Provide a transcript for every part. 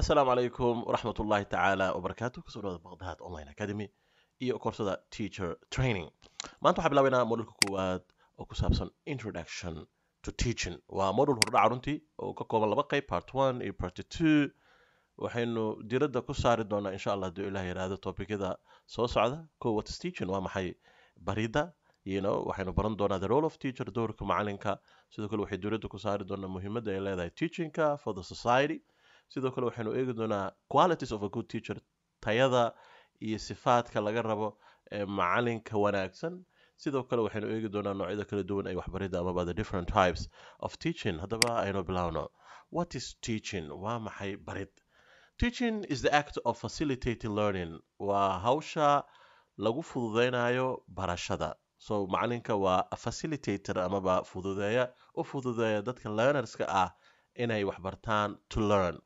asalaamu calaykum waraxmat ullahi tacaala wabarakaatu kasoo dhawada baqdaad online academy iyo koorsada teacher training maanta waxaa bilaabaynaa modulka koowaad oo ku saabsan introduction to teaching waa modul hordhaca runtii oo ka kooban laba qayb part one iyo part two waxaynu diradda ku saari doonaa insha allah hadduu ilah yidhaahdo topicyada soo socda ko what teaching waa maxay barida you waxaynu baran doonaa the role of teacher doorka macalinka sidoo kale waxay diradda ku saari doonaa muhiimadda ay leedahay teachingka for the society sidoo kale waxaynu eegi doonaa qualities of a good teacher tayada iyo sifaadka laga rabo ee macalinka wanaagsan sidoo kale waxaynu eegi doonaa noocyada kala duwan ee waxbarida amaba the different types of teaching haddaba aynu bilowno what is teaching waa maxay barid teaching is the act of facilitating learning waa hawsha lagu fududeynayo barashada so macalinka waa facilitator amaba fududeeya u fududeeya dadka learnerska ah inay waxbartaan to learn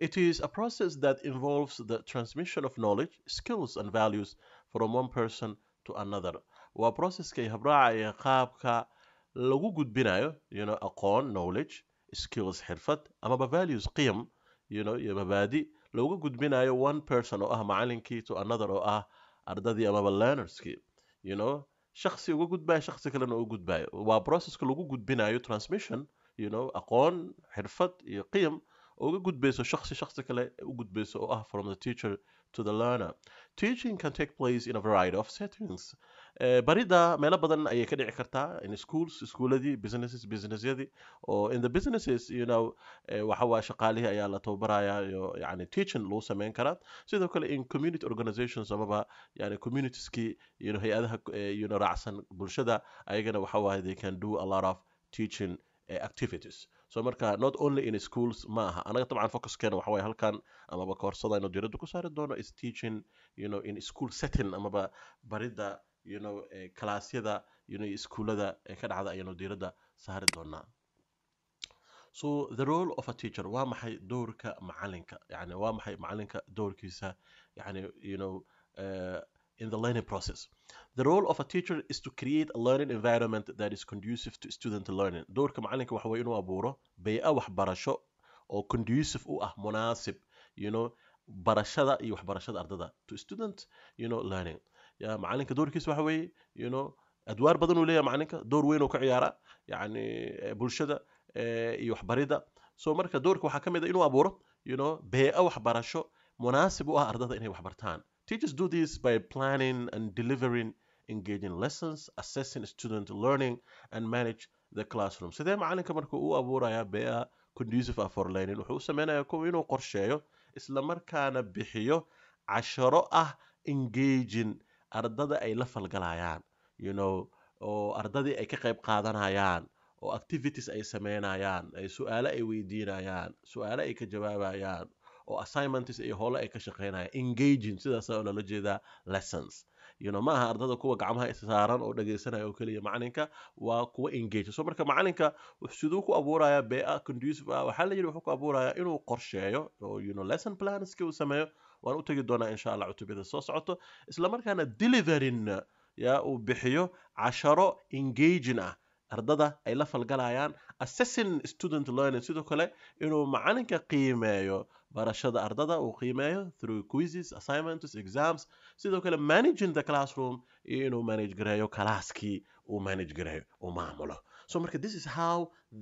It is a process that involves the transmission of knowledge, skills, and values from one person to another. Waa processka habraacaya qaabka lagu gudbinayo you know, aqoon knowledge skills xirfad amaba values qiyam you know, iyo mabaadi looga gudbinayo one person oo ah macalinkii to another oo ah ardadii amaba learnerskii you know, shaksi uga gudbayo shaksi kalena u gudbayo waa processka lagu gudbinayo transmission you know, aqoon xirfad iyo qiyam uga gudbayso shaksi shaksi kale u gudbayso oo oh, ah from the teacher to the learner teaching can take place in a variety of settings eh, barida meelo badan ayay ka dhici kartaa in schools iskuuladii businesses businessyadii oo in the businesses you know eh, waxa waa shaqaalihii ayaa la tababaraya iyo yani teaching lagu sameyn karaa sidoo kale in community organizations amaba yani communitieski you know hay-adaha eh, you know raacsan bulshada ayagana waxa waaye they can do a lot of teaching activities so marka not only in schools ma aha anaga dabcan focuskeena ah, waxa way halkan amaba koorsada inu diirada ku saari doono is teaching you know in school setting amaba barida you know eh, kalaasyada you know iskuulada eh, ka dhacda ayaynu diirada saari doonaa so the role of a teacher waa maxay doorka macalinka yani waa maxay macalinka doorkiisa yani you know uh, in the learning process. The role of a teacher is to create a learning environment that is conducive to student learning. Doorka macalinka waxa weeye inuu abuuro bay'e waxbarasho oo conducive u ah munaasib you know barashada iyo waxbarashada ardada to student you know learning ya macalinka doorkiisa waxa weeye you know adwaar badan uu leeyahay macalinka door weyn uu ka ciyaaraa yacni bulshada iyo waxbarida so marka doorka waxaa ka mid a ah inuu abuuro you know bee waxbarasho munaasib u ah ardada inay waxbartaan Teachers do this by planning and delivering engaging lessons, assessing student learning, and manage the classroom. Sidee macalinka marka u abuuraya bea conducive ah for learning wuxuu u samaynayaa kuwa inuu qorsheeyo isla markaana bixiyo casharo ah engaging ardada ay la falgalayaan you know oo ardadii ay ka qayb qaadanayaan oo activities ay sameynayaan su su'aale ay weydiinayaan su-aalo ay ka jawaabayaan oo assignments iyo howlo ay ka shaqeynayaan engaging sidaasa loola jeedaa lessons you know ma ardada kuwa gacmaha issaaran oo dhagaysanaya oo keliya macalinka waa kuwa engage so marka macalinka siduu ku abuuraya bea ah, conducive ah waxaa la yidhi wuxuu ku abuuraya inuu qorsheeyo oo you know lesson planski uu sameeyo waan u tegi doonaa insha allah cutubiyada soo socoto isla markaana deliverin ya uu bixiyo casharo engaging ah ardada ay la falgalayaan assessin student learning sidoo kale inuu macalinka qiimeeyo barashada ardada uu qiimeeyo through quizzes assignments exams sidoo kale managing the classroom iyo inuu manage gareeyo kalaaskii uu manage gareeyo uu maamulo so marka this is how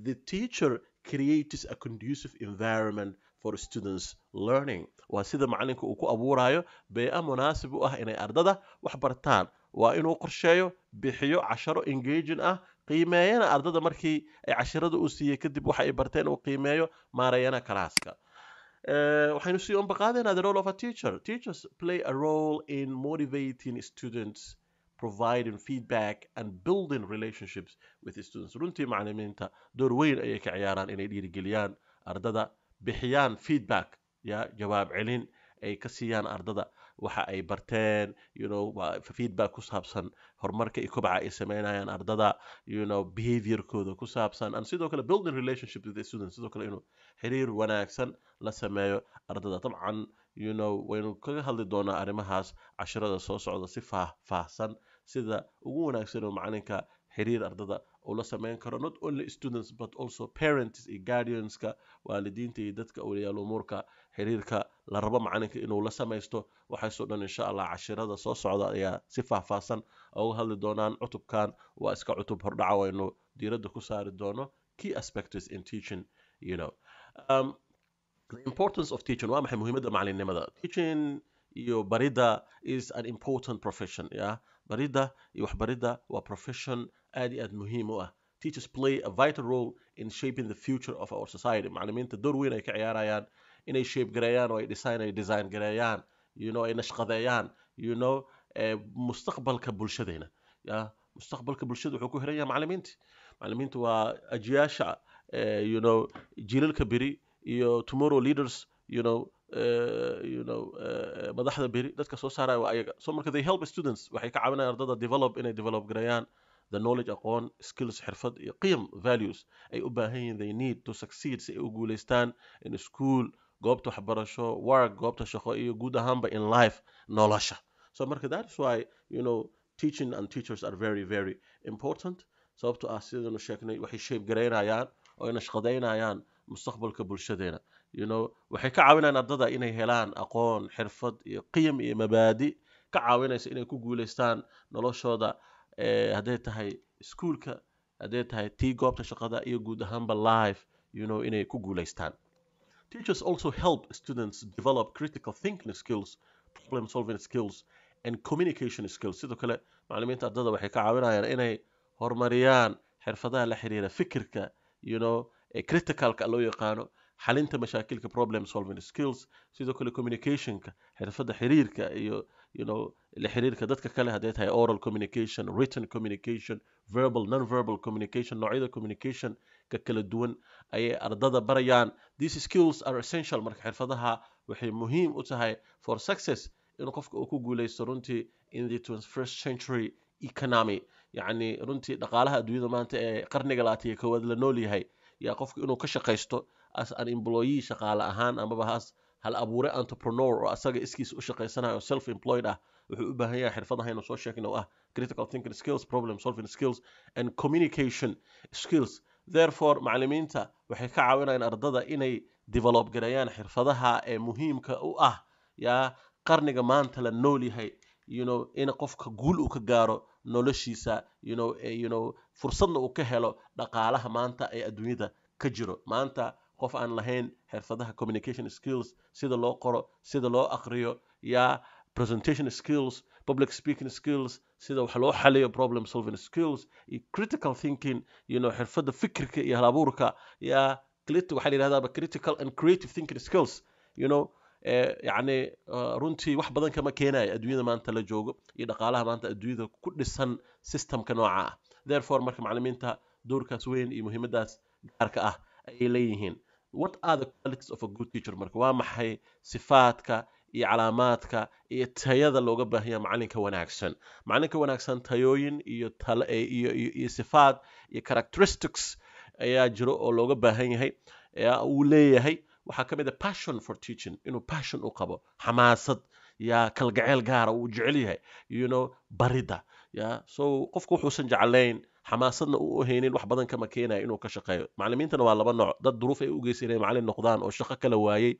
the teacher creates a conducive environment for students learning waa sida macalinka uu ku abuurayo bee-a munaasib u ah inay ardada wax bartaan waa inuu qorsheeyo bixiyo casharo engaging ah qiimeeyana ardada markii ay cashirada uu siiyey kadib waxa ay barteen uu qiimeeyo maareeyana kalaaska eh, waxaynu sii unbaqaadanaa the role of a teacher teachers play a role in motivating students providing feedback and building relationships with students runtii maclimiinta door weyn ayay ka ciyaaraan inay dhiirigeliyaan ardada bixiyaan feedback ya jawaab celin ay ka siiyaan ardada waxa ay barteen feedback ku saabsan horumarka iyo kobca ay sameynayaan ardada behaviorkooda ku saabsan and sidoo kale building relationship with the sidoo kale inuu xiriir wanaagsan la sameeyo ardada dabcan waynu kaga hadli doonaa arrimahaas casharada soo socda si faahfaahsan sida ugu wanaagsan oo macalinka xiriir ardada ula sameyn karo not only students but also parents iyo guardianska waalidiinta iyo dadka awliyaal umuurka xiriirka la rabo macalinka inuu la samaysto waxaasoo dhan insha allah cashirada soo socda ayaa si faahfaahsan uga hadli doonaan cutubkan waa iska cutub hordhaca waynu diiradda ku saari doono key aspects in teaching you know um, the importance of teaching waa maxay muhiimadda macalinimada teaching iyo barida is an important profession yeah barida iyo waxbarida waa profession aad iyo aad muhiim u ah teachers play a vital role in shaping the future of our society macalimiinta door weyn ay ka ciyaarayaan inay shape gareeyaan oo ay design ay design gareeyaan you know ay nashqadeeyaan you know eh, mustaqbalka bulshadeena ya mustaqbalka bulshada wuxuu ku xiran yahay macallimiinta macallimiintu waa ajiyaasha eh, you know jiilalka beri iyo tomorrow leaders you know eh, you know madaxda beri dadka soo saaraya waa ayaga so marka they help students waxay ka caawinayaan ardada develop inay develop gareeyaan the knowledge aqoon skills xirfad iyo qiim values ay u baahan yihiin they need to succeed si ay u guulaystaan in school goobta waxbarasho work goobta shaqo iyo guud ahaanba in life nolosha so marka that's why you know teaching and teachers are very very important sababto ah sidaynu sheegnay waxay sheebgaraynayaan oo ina mustaqbalka bulshadeena you know waxay ka caawinayaan ardada inay helaan aqoon xirfad iyo qiyam iyo mabaadi ka caawinaysa inay ku guuleystaan noloshooda eh, hadday tahay iskuulka hadday tahay tii goobta shaqada iyo guud ahaanba life you know inay ku guuleystaan Teachers also help students develop critical thinking skills, problem solving skills, and communication skills. Sidoo kale, macallimiinta ardada waxay ka caawinayaan inay horumariyaan xirfadaha la xiriira fikirka, you know, ee criticalka loo yaqaano, xalinta mashaakilka problem solving skills, sidoo kale communicationka, xirfada xiriirka iyo you know la xiriirka dadka kale haddee tahay oral communication, written communication, verbal non-verbal communication, noocyada communication ka kala duwan ayay ardada barayaan these skills are essential marka xirfadaha waxay muhiim u tahay for success in qofka uu ku guuleysto runtii in the first century economy yacni runtii dhaqaalaha adduunyada maanta ee qarniga laatiya koowaad la nool yahay yaa qofku inuu ka shaqaysto as an employee shaqaale ahaan amaba as hal abuure entrepreneur oo asaga iskiis u shaqaysanayo self employed ah wuxuu u baahan yahay xirfadaha inuu soo sheegno ah critical thinking skills problem solving skills and communication skills therefore macalimiinta waxay ka caawinayaan ardada inay develop gareeyaan xirfadaha ee muhiimka u ah yaa qarniga maanta la nool yahay you in qofka guul uu ka gaaro noloshiisa you know eh, you fursadna uu ka helo dhaqaalaha maanta ee adduunyada ka jiro maanta qof aan lahayn xirfadaha communication skills sida loo qoro sida loo aqriyo yaa presentation skills public speaking skills sida wax loo xaliyo problem solving skills iyo critical thinking you know xirfadda fikirka iyo halabuurka ya waxaa la critical and creative thinking skills you know yani uh, runtii wax badan kama keenaya adduunyada maanta la joogo iyo dhaqaalaha maanta adduunyada ku dhisan systemka nooca ah therefore marka maclimiinta doorkaas weyn iyo muhimadaas gaarka ah ayay leeyihiin what are the qualities of a good teacher marka waa maxay sifaadka iyo calaamaadka iyo tayada looga baahanya macalinka wanaagsan macalinka wanaagsan tayooyin eh, iyo iyo sifaad iyo characteristics ayaa jiro oo looga baahan yahay uu leeyahay waxaa ka mid a ah passion for teaching inuu passion u qabo xamaasad ya kalgaceel gaara uu jecel yahay you barida ya so qofku wuxuusan jeclayn xamaasadna u ohaynin wax badan kama keenayo inuu ka shaqeeyo macalimiintana waa laba nooc dad duruuf ay u geysanaya macalin noqdaan oo shaqo kala waayey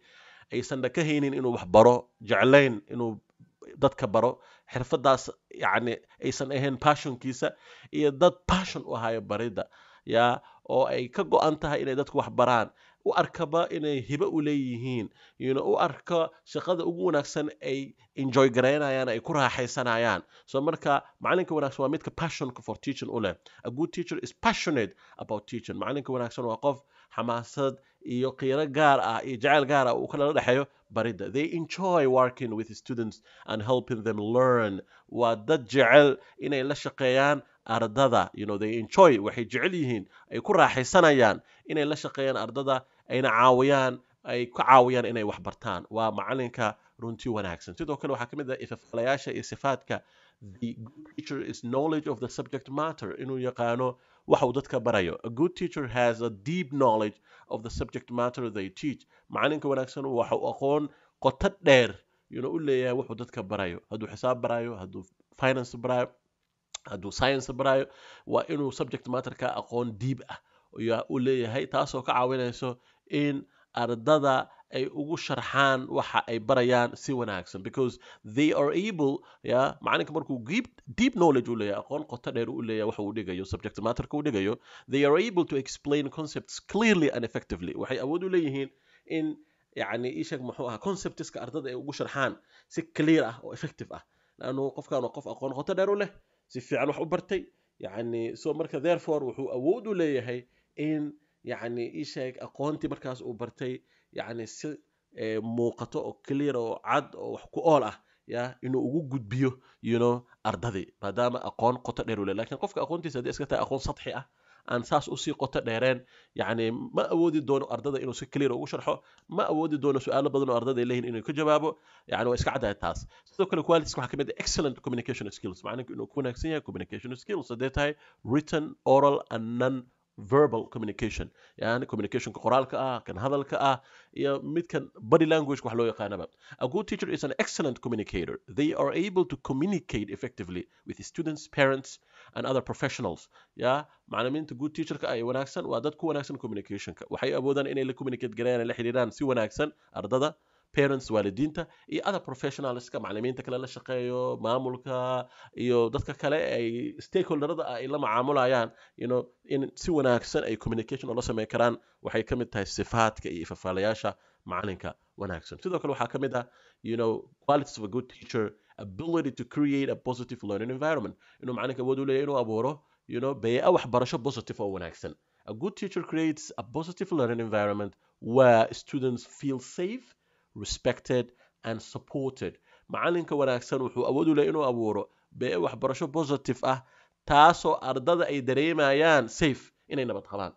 aysanna ka haynin inuu wax baro jeclayn inuu dadka baro xirfadaas yani aysan ahayn passionkiisa iyo dad passion u ahayo baridda yaa oo ay ka go-an tahay inay dadku wax baraan u arkaba inay hibo u leeyihiin yuna u arka shaqada ugu wanaagsan ay enjoy garaynayaan ay ku raaxaysanayaan so marka macalinka wanaagsan waa midka passionka for teaching u leh a good teacher is passionate about teaching macalinka wanaagsan waa qof xamaasad iyo qiiro gaar ah iyo jacayl gaar ah uu kalala dhexeeyo baridda they enjoy working with students and helping them learn waa dad jecel inay la shaqeeyaan ardada you know they enjoy waxay jecel yihiin ay ku raaxaysanayaan inay la shaqeeyaan ardada ayna caawiyaan ay ku caawiyaan inay wax bartaan waa macalinka runtii wanaagsan sidoo kale waxaa ka mid ah ifafalayaasha iyo sifaadka the good teacher is knowledge of the subject matter inuu yaqaano waxuu dadka barayo a good teacher has a deep knowledge of the subject matter they teach macalinka wanaagsan waxuu aqoon qoto dheer yuna u leeyahay wuxuu dadka barayo hadduu xisaab barayo hadduu finance barayo hadduu science barayo waa inuu subject matterka aqoon deep ah yaa u leeyahay taasoo ka caawinayso in ardada ay ugu sharxaan waxa ay barayaan si wanaagsan because they are able ya macalinka markuu deep knowledge u leeyahay aqoon qoto dheer u leeyahay waxa uu dhigayo subject matterka uu dhigayo they are able to explain concepts clearly and effectively waxay awood u leeyihiin in yani isheeg muxuu ahaa conceptska ardada ay ugu sharxaan si clear ah oo effective ah laanu qofkan waa qof aqoon qoto dheer u leh si fiican wax u bartay yani so marka therefore wuxuu awood u leeyahay in yani isheeg aqoontii markaas uu bartay yacni si e, muuqato oo clear oo cad oo wax ku ool ah ya inuu ugu gudbiyo yuno ardadii maadaama aqoon qoto dheer ule lakiin qofka aqoontiisa haddii iska tahay aqoon sadxi ah aan saas usii qoto dheereen yacni ma awoodi doono ardada inuu si clear ugu sharxo ma awoodi doono su-aalo badan oo ardada leeyihin inuu ka jawaabo yani waa iska caddahay taas sidoo kale qualities waxaa ka mid excellent communication skills macninku inuu ku wanaagsan yahay communication skills haddee tahay written oral and non verbal communication yani communicationka qoraalka ah kan hadalka ah iyo midkan body language wax loo yaqaanaba a good teacher is an excellent communicator they are able to communicate effectively with students parents and other professionals ya macalimiinta good teacherka ay wanaagsan waa dad ku wanaagsan communicationka waxay awoodaan inay la communicate garayaan la xiriiraan si wanaagsan ardada parents waalidiinta iyo other professionalska maclimiinta kale la shaqeeyo maamulka iyo dadka kale ay stakeholderada ah ay la macaamulayaan yno in si wanaagsan ay communication oola sameyn karaan waxay ka mid tahay sifaadka iyo ifafaalayaasha macalinka wanaagsan sidoo kale waxaa ka mid ah yno qualities of a good teacher ability to create a positive learning environment inuu macalinka awood u leeyahy inuu abuuro yno baya ah, waxbarasho positive oo wanaagsan a good teacher creates a positive learning environment where students feel safe respected and supported macalinka wanaagsan wuxuu awood u leh inuu abuuro bee waxbarasho positive ah taasoo ardada ay dareemayaan safe inay nabad qabaan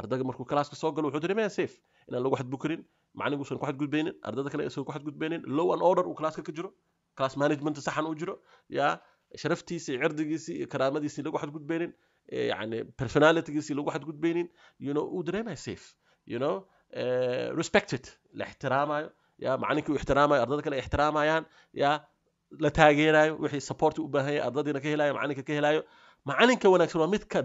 ardayga markuu kalaaska soo galo wuxuu dareemaya safe inaan lagu xadbukrin macalinku ku xadgudbaynin ardada kale usan ku xadgudbaynin low and order uu kalaaska ka jiro class management saxan u jiro yaa sharaftiisa cirdigiisii iyo karaamadiisii lagu xadgudbaynin yani personalitygiisii lagu xadgudbaynin you know uu dareemaya safe you know eh, respected la ixtiraamayo ya macalinkii u ixtiraamayo ardada kale ixtiraamayaan ya la taageerayo wixii support u baahan yahay ardadiina ka helayo macalinka ka helayo macalinka wanaagsan waa midka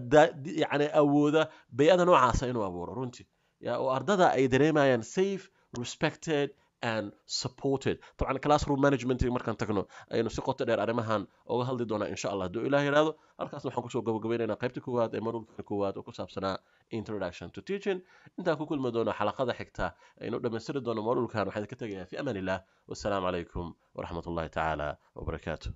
yani awooda bay-ada noocaasa inuu abuuro runtii ya oo ardada ay dareemayaan safe respected and supported dabcan classroom management markaan tagno aynu si qoto dheer arrimahan oga hadli doonaa insha allah hadduu ilaah yidhaahdo halkaasna waxaan kusoo gabagabeynayna qaybta koowaad ee maruulka koowaad oo ku saabsanaa introduction to teaching intaan ku kulmi doono xalaqada xigta aynu dhammaystiri doono moodulkan waxaan ka tegayaa fi amanillah wassalaamu calaykum waraxmatullahi tacaala wabarakaatu